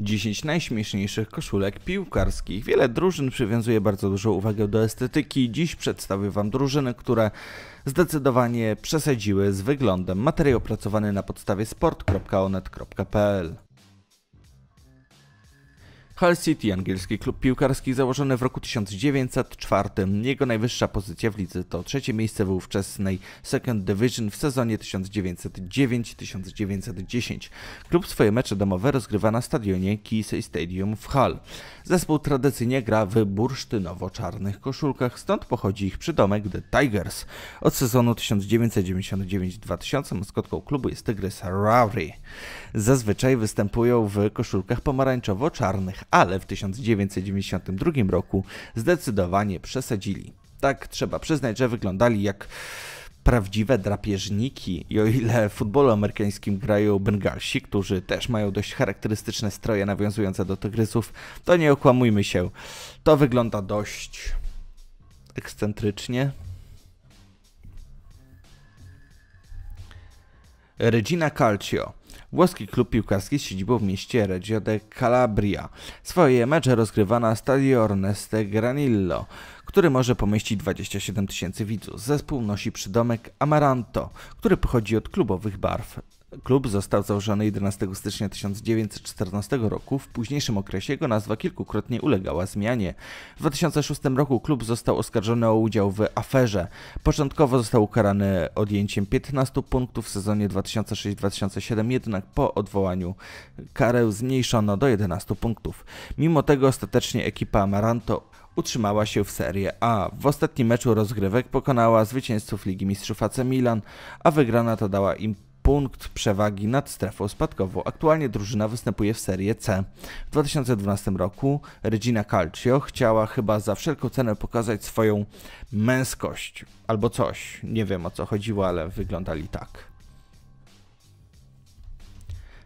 10 najśmieszniejszych koszulek piłkarskich. Wiele drużyn przywiązuje bardzo dużą uwagę do estetyki. Dziś przedstawię Wam drużyny, które zdecydowanie przesadziły z wyglądem. Materiał opracowany na podstawie sport.onet.pl Hull City, angielski klub piłkarski założony w roku 1904. Jego najwyższa pozycja w lidze to trzecie miejsce w ówczesnej Second Division w sezonie 1909-1910. Klub swoje mecze domowe rozgrywa na stadionie Kisej Stadium w Hull. Zespół tradycyjnie gra w bursztynowo-czarnych koszulkach, stąd pochodzi ich przydomek The Tigers. Od sezonu 1999-2000 maskotką klubu jest tygrys Rowry. Zazwyczaj występują w koszulkach pomarańczowo-czarnych, ale w 1992 roku zdecydowanie przesadzili. Tak trzeba przyznać, że wyglądali jak prawdziwe drapieżniki i o ile w futbolu amerykańskim grają Bengalsi, którzy też mają dość charakterystyczne stroje nawiązujące do tygrysów, to nie okłamujmy się, to wygląda dość ekscentrycznie. Regina Calcio Włoski klub piłkarski z siedzibą w mieście Reggio de Calabria. Swoje mecze rozgrywa na Stadio Orneste Granillo, który może pomieścić 27 tysięcy widzów. Zespół nosi przydomek Amaranto, który pochodzi od klubowych barw Klub został założony 11 stycznia 1914 roku. W późniejszym okresie jego nazwa kilkukrotnie ulegała zmianie. W 2006 roku klub został oskarżony o udział w aferze. Początkowo został ukarany odjęciem 15 punktów w sezonie 2006-2007, jednak po odwołaniu karę zmniejszono do 11 punktów. Mimo tego ostatecznie ekipa Amaranto utrzymała się w Serie A. W ostatnim meczu rozgrywek pokonała zwycięzców Ligi Mistrzów AC Milan, a wygrana ta dała im punkt przewagi nad strefą spadkową. Aktualnie drużyna występuje w Serie C. W 2012 roku Regina Calcio chciała chyba za wszelką cenę pokazać swoją męskość albo coś. Nie wiem o co chodziło, ale wyglądali tak.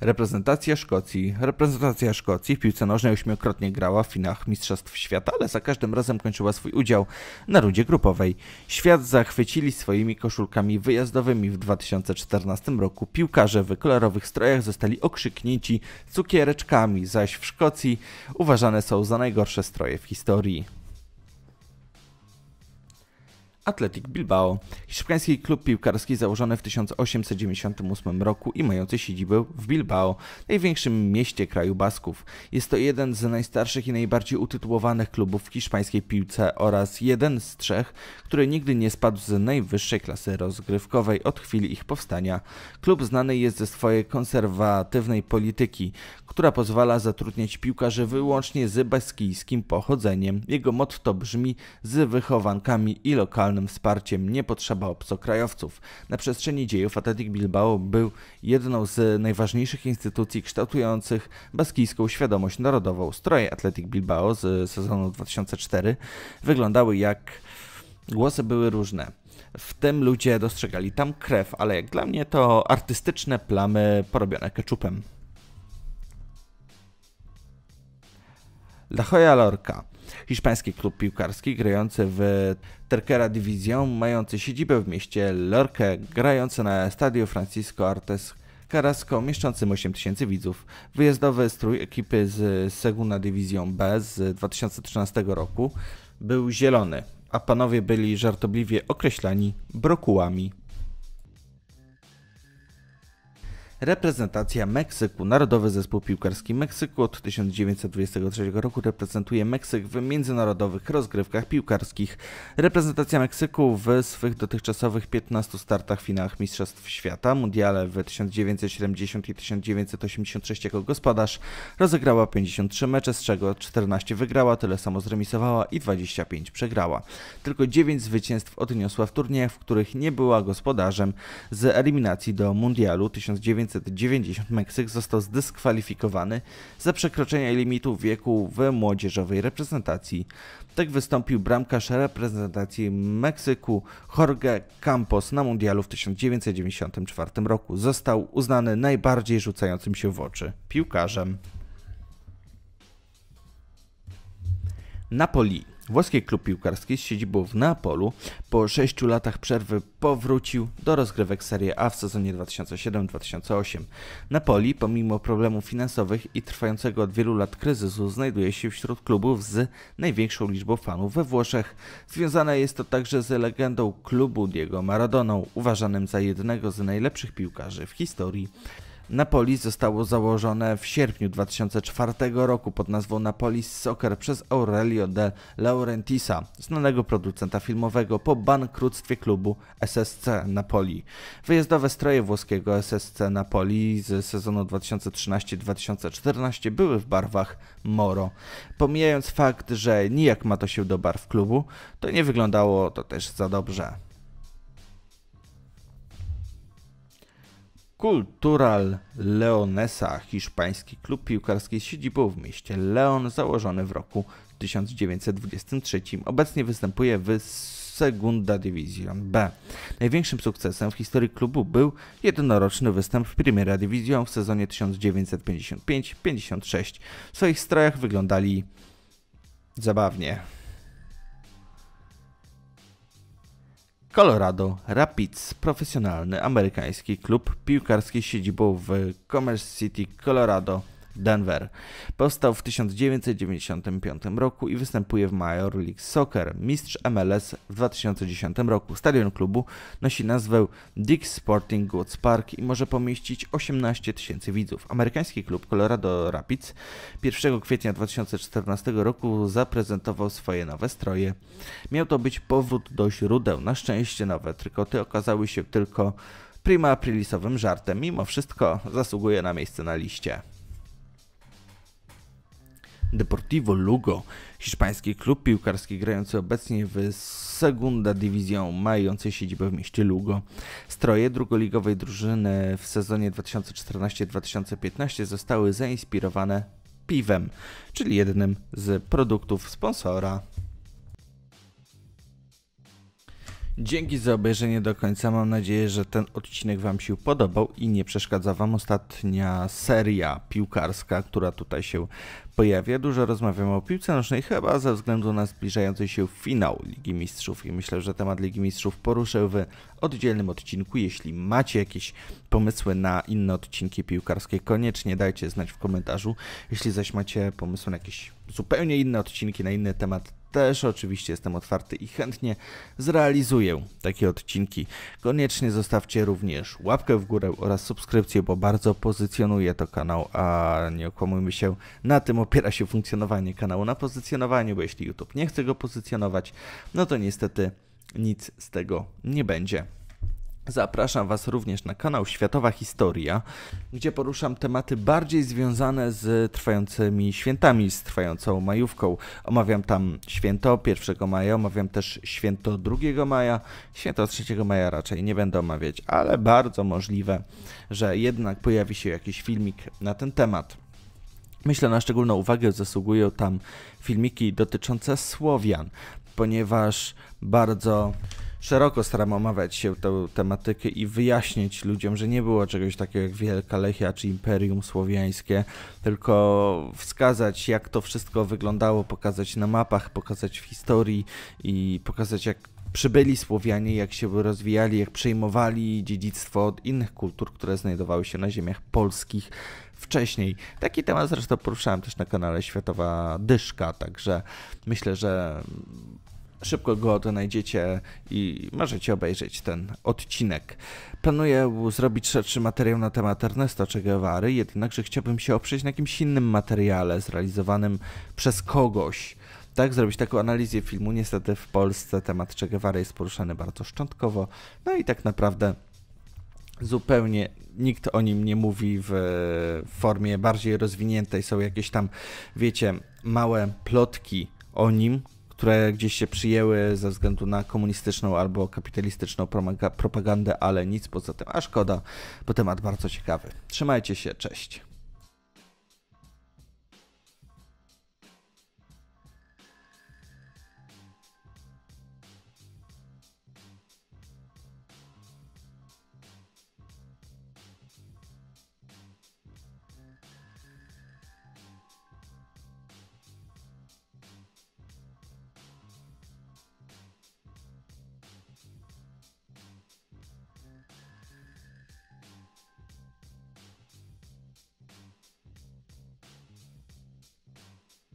Reprezentacja Szkocji. Reprezentacja Szkocji w piłce nożnej ośmiokrotnie grała w finach Mistrzostw Świata, ale za każdym razem kończyła swój udział na rundzie grupowej. Świat zachwycili swoimi koszulkami wyjazdowymi w 2014 roku. Piłkarze w kolorowych strojach zostali okrzyknięci cukiereczkami, zaś w Szkocji uważane są za najgorsze stroje w historii. Atletic Bilbao, hiszpański klub piłkarski założony w 1898 roku i mający siedzibę w Bilbao, największym mieście kraju Basków. Jest to jeden z najstarszych i najbardziej utytułowanych klubów w hiszpańskiej piłce oraz jeden z trzech, który nigdy nie spadł z najwyższej klasy rozgrywkowej od chwili ich powstania. Klub znany jest ze swojej konserwatywnej polityki, która pozwala zatrudniać piłkarzy wyłącznie z baskijskim pochodzeniem. Jego motto brzmi z wychowankami i lokalnymi lokalnym wsparciem nie potrzeba obcokrajowców. Na przestrzeni dziejów Atletic Bilbao był jedną z najważniejszych instytucji kształtujących baskijską świadomość narodową. Stroje Atletic Bilbao z sezonu 2004 wyglądały jak... Głosy były różne. W tym ludzie dostrzegali tam krew, ale jak dla mnie to artystyczne plamy porobione keczupem. La Jolla Lorca. Hiszpański klub piłkarski grający w Terquera Division, mający siedzibę w mieście Lorca, grający na Stadio Francisco Artes Carrasco, mieszczącym 8000 widzów. Wyjazdowy strój ekipy z Segunda Division B z 2013 roku był zielony, a panowie byli żartobliwie określani brokułami. reprezentacja Meksyku. Narodowy Zespół Piłkarski Meksyku od 1923 roku reprezentuje Meksyk w międzynarodowych rozgrywkach piłkarskich. Reprezentacja Meksyku w swych dotychczasowych 15 startach w finałach Mistrzostw Świata, Mundiale w 1970 i 1986 jako gospodarz, rozegrała 53 mecze, z czego 14 wygrała, tyle samo zremisowała i 25 przegrała. Tylko 9 zwycięstw odniosła w turniejach, w których nie była gospodarzem. Z eliminacji do Mundialu 1986. 1990 Meksyk został zdyskwalifikowany za przekroczenie limitu wieku w młodzieżowej reprezentacji. Tak wystąpił bramkarz reprezentacji Meksyku Jorge Campos na mundialu w 1994 roku. Został uznany najbardziej rzucającym się w oczy piłkarzem. Napoli Włoski klub piłkarski z siedzibą w Neapolu po 6 latach przerwy powrócił do rozgrywek Serie A w sezonie 2007-2008. Napoli, pomimo problemów finansowych i trwającego od wielu lat kryzysu, znajduje się wśród klubów z największą liczbą fanów we Włoszech. Związane jest to także z legendą klubu Diego Maradoną, uważanym za jednego z najlepszych piłkarzy w historii. Napolis zostało założone w sierpniu 2004 roku pod nazwą Napolis Soccer przez Aurelio de Laurentisa, znanego producenta filmowego po bankructwie klubu SSC Napoli. Wyjazdowe stroje włoskiego SSC Napoli z sezonu 2013-2014 były w barwach moro. Pomijając fakt, że nijak ma to się do barw klubu, to nie wyglądało to też za dobrze. Cultural Leonesa, hiszpański klub piłkarski z siedzibą w mieście Leon, założony w roku 1923. Obecnie występuje w Segunda División B. Największym sukcesem w historii klubu był jednoroczny występ w Primera División w sezonie 1955-56. W swoich strojach wyglądali zabawnie. Colorado Rapids, profesjonalny amerykański klub piłkarski siedzibą w Commerce City, Colorado. Denver. Powstał w 1995 roku i występuje w Major League Soccer, mistrz MLS w 2010 roku. Stadion klubu nosi nazwę Dick's Sporting Goods Park i może pomieścić 18 tysięcy widzów. Amerykański klub Colorado Rapids 1 kwietnia 2014 roku zaprezentował swoje nowe stroje. Miał to być powrót do źródeł. Na szczęście nowe trykoty okazały się tylko prima aprilisowym żartem. Mimo wszystko zasługuje na miejsce na liście. Deportivo Lugo, hiszpański klub piłkarski grający obecnie w Segunda División, mający siedzibę w mieście Lugo. Stroje drugoligowej drużyny w sezonie 2014-2015 zostały zainspirowane piwem, czyli jednym z produktów sponsora Dzięki za obejrzenie do końca. Mam nadzieję, że ten odcinek Wam się podobał i nie przeszkadza Wam ostatnia seria piłkarska, która tutaj się pojawia. Dużo rozmawiamy o piłce nożnej, chyba ze względu na zbliżający się finał Ligi Mistrzów i myślę, że temat Ligi Mistrzów poruszę w oddzielnym odcinku. Jeśli macie jakieś pomysły na inne odcinki piłkarskie, koniecznie dajcie znać w komentarzu. Jeśli zaś macie pomysły na jakieś zupełnie inne odcinki, na inny temat, też oczywiście jestem otwarty i chętnie zrealizuję takie odcinki. Koniecznie zostawcie również łapkę w górę oraz subskrypcję, bo bardzo pozycjonuje to kanał, a nie okłamujmy się, na tym opiera się funkcjonowanie kanału, na pozycjonowaniu, bo jeśli YouTube nie chce go pozycjonować, no to niestety nic z tego nie będzie. Zapraszam Was również na kanał Światowa Historia, gdzie poruszam tematy bardziej związane z trwającymi świętami, z trwającą majówką. Omawiam tam święto 1 maja, omawiam też święto 2 maja, święto 3 maja raczej nie będę omawiać, ale bardzo możliwe, że jednak pojawi się jakiś filmik na ten temat. Myślę, na szczególną uwagę zasługują tam filmiki dotyczące Słowian, ponieważ bardzo szeroko staram omawiać się tę tematykę i wyjaśnić ludziom, że nie było czegoś takiego jak Wielka Lechia czy Imperium Słowiańskie, tylko wskazać jak to wszystko wyglądało, pokazać na mapach, pokazać w historii i pokazać jak przybyli Słowianie, jak się rozwijali, jak przejmowali dziedzictwo od innych kultur, które znajdowały się na ziemiach polskich wcześniej. Taki temat zresztą poruszałem też na kanale Światowa Dyszka, także myślę, że Szybko go odnajdziecie i możecie obejrzeć ten odcinek. Planuję zrobić szerszy materiał na temat Ernesto Che Guevary, jednakże chciałbym się oprzeć na jakimś innym materiale zrealizowanym przez kogoś. Tak, zrobić taką analizę filmu. Niestety w Polsce temat Che Guevary jest poruszany bardzo szczątkowo, no i tak naprawdę zupełnie nikt o nim nie mówi w formie bardziej rozwiniętej. Są jakieś tam, wiecie, małe plotki o nim, które gdzieś się przyjęły ze względu na komunistyczną albo kapitalistyczną propagandę, ale nic poza tym. A szkoda, bo temat bardzo ciekawy. Trzymajcie się, cześć.